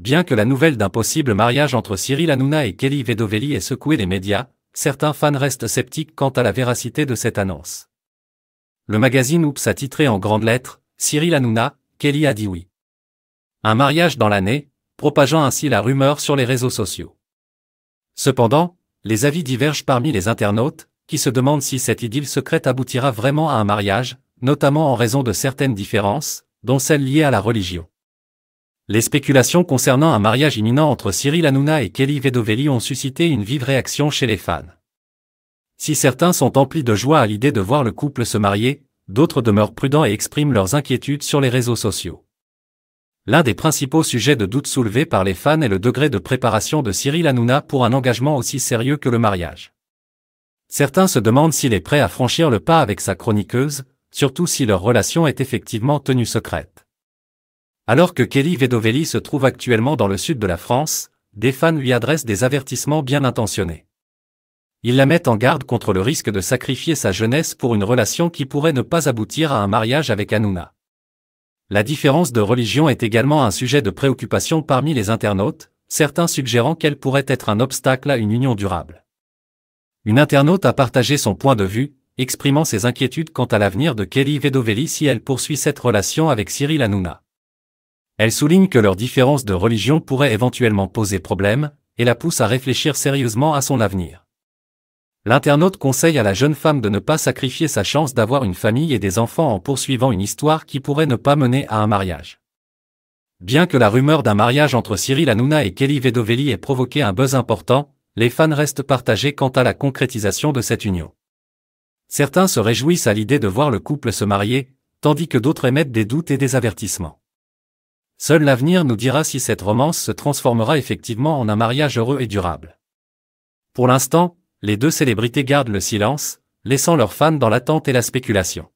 Bien que la nouvelle d'un possible mariage entre Cyril Hanouna et Kelly Vedovelli ait secoué les médias, certains fans restent sceptiques quant à la véracité de cette annonce. Le magazine Oops a titré en grandes lettres Cyril Hanouna, Kelly a dit oui. Un mariage dans l'année, propageant ainsi la rumeur sur les réseaux sociaux. Cependant, les avis divergent parmi les internautes, qui se demandent si cette idylle secrète aboutira vraiment à un mariage, notamment en raison de certaines différences, dont celles liées à la religion. Les spéculations concernant un mariage imminent entre Cyril Hanouna et Kelly Vedovelli ont suscité une vive réaction chez les fans. Si certains sont emplis de joie à l'idée de voir le couple se marier, d'autres demeurent prudents et expriment leurs inquiétudes sur les réseaux sociaux. L'un des principaux sujets de doute soulevés par les fans est le degré de préparation de Cyril Hanouna pour un engagement aussi sérieux que le mariage. Certains se demandent s'il est prêt à franchir le pas avec sa chroniqueuse, surtout si leur relation est effectivement tenue secrète. Alors que Kelly Vedovelli se trouve actuellement dans le sud de la France, des fans lui adressent des avertissements bien intentionnés. Ils la mettent en garde contre le risque de sacrifier sa jeunesse pour une relation qui pourrait ne pas aboutir à un mariage avec Hanouna. La différence de religion est également un sujet de préoccupation parmi les internautes, certains suggérant qu'elle pourrait être un obstacle à une union durable. Une internaute a partagé son point de vue, exprimant ses inquiétudes quant à l'avenir de Kelly Vedovelli si elle poursuit cette relation avec Cyril Hanouna. Elle souligne que leur différence de religion pourrait éventuellement poser problème, et la pousse à réfléchir sérieusement à son avenir. L'internaute conseille à la jeune femme de ne pas sacrifier sa chance d'avoir une famille et des enfants en poursuivant une histoire qui pourrait ne pas mener à un mariage. Bien que la rumeur d'un mariage entre Cyril Hanouna et Kelly Vedovelli ait provoqué un buzz important, les fans restent partagés quant à la concrétisation de cette union. Certains se réjouissent à l'idée de voir le couple se marier, tandis que d'autres émettent des doutes et des avertissements. Seul l'avenir nous dira si cette romance se transformera effectivement en un mariage heureux et durable. Pour l'instant, les deux célébrités gardent le silence, laissant leurs fans dans l'attente et la spéculation.